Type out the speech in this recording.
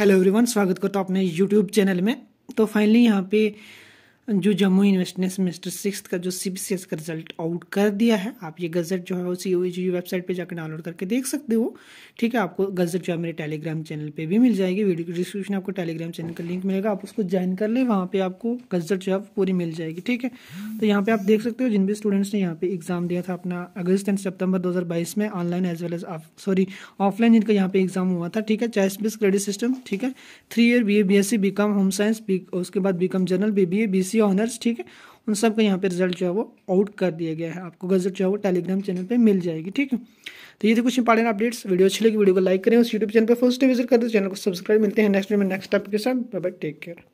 hello everyone स्वागत करता हूँ अपने यूट्यूब चैनल में तो फाइनली यहाँ पे जो जम्मू यूनिवर्सिटी ने सेमेस्टर सिक्स का जो सी का रिजल्ट आउट कर दिया है आप ये गज़ट जो है वो सी वेबसाइट पे जाकर डाउनलोड करके देख सकते हो ठीक है आपको गज़ट जो है मेरे टेलीग्राम चैनल पे भी मिल जाएगी वीडियो के डिस्क्रिप्शन आपको टेलीग्राम चैनल का लिंक मिलेगा आप उसको ज्वाइन कर ले वहाँ पर आपको गज़ट जो है पूरी मिल जाएगी ठीक है तो यहाँ पर आप देख सकते हो जिन भी स्टूडेंट्स ने यहाँ पर एग्ज़ाम दिया था अपना अगस्त एंड सितंबर दो में online as well as sorry offline जिनका यहाँ पर एग्ज़ाम हुआ था ठीक है चाइस बेस क्रेडिट सिस्टम ठीक है three year B A B S C B home science उसके बाद B general B B A B G honours ठीक है उन सब का यहाँ पे रिजल्ट जो है वो आउट कर दिया गया है आपको गजट जो है वो टेलीग्राम चैनल पे मिल जाएगी ठीक है तो ये थे कुछ इंपॉर्टेंट अपडेट्स वीडियो अच्छी लगी वीडियो को लाइक करें उस यूट्यूब चैनल पर फर्स्ट विजिट कर दो चैनल को सब्सक्राइब मिलते हैं नेक्स्ट में नेक्स्ट टॉपिक के साथ बाय बाय टेक केयर